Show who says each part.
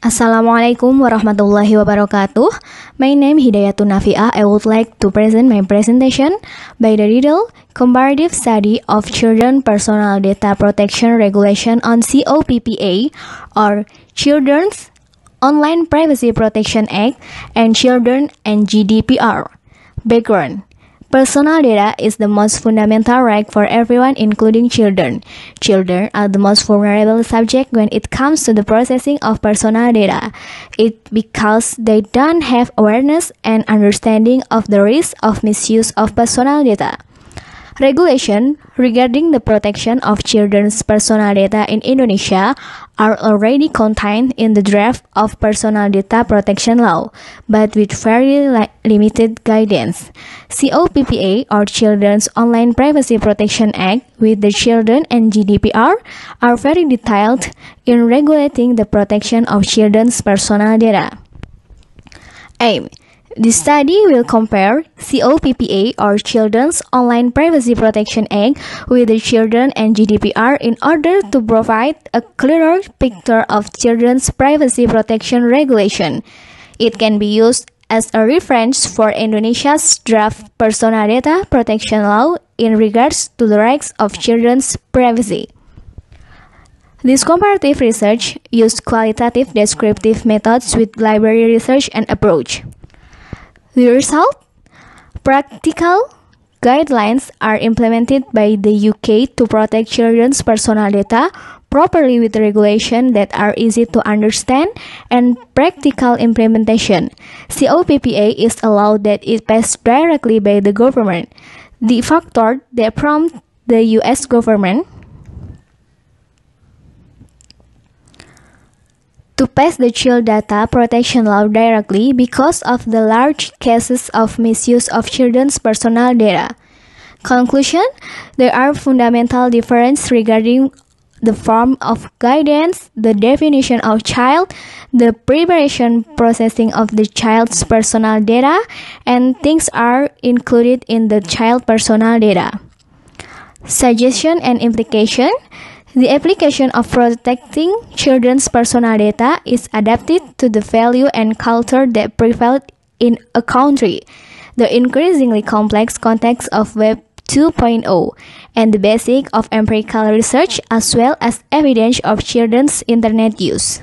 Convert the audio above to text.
Speaker 1: Assalamualaikum warahmatullahi wabarakatuh. My name Hidayatun Nafia. I would like to present my presentation by the title Comparative Study of Children Personal Data Protection Regulation on COPPA or Children's Online Privacy Protection Act and Children and GDPR. Background Personal data is the most fundamental right for everyone, including children. Children are the most vulnerable subject when it comes to the processing of personal data. It because they don't have awareness and understanding of the risk of misuse of personal data. Regulation regarding the protection of children's personal data in Indonesia are already contained in the draft of Personal Data Protection Law, but with very li limited guidance. COPPA or Children's Online Privacy Protection Act with the Children and GDPR are very detailed in regulating the protection of children's personal data. AIM the study will compare COPPA or Children's Online Privacy Protection Act with the Children and GDPR in order to provide a clearer picture of children's privacy protection regulation. It can be used as a reference for Indonesia's draft personal data protection law in regards to the rights of children's privacy. This comparative research used qualitative descriptive methods with library research and approach. The result? Practical guidelines are implemented by the UK to protect children's personal data properly with regulation that are easy to understand and practical implementation. COPPA is allowed that it passed directly by the government. The factor that prompt the US government to pass the Child Data Protection Law directly because of the large cases of misuse of children's personal data. Conclusion There are fundamental differences regarding the form of guidance, the definition of child, the preparation processing of the child's personal data, and things are included in the child personal data. Suggestion and implication the application of protecting children's personal data is adapted to the value and culture that prevail in a country, the increasingly complex context of Web 2.0, and the basic of empirical research as well as evidence of children's internet use.